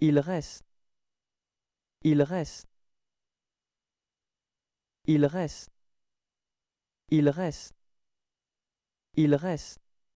Il reste. Il reste. Il reste. Il reste. Il reste.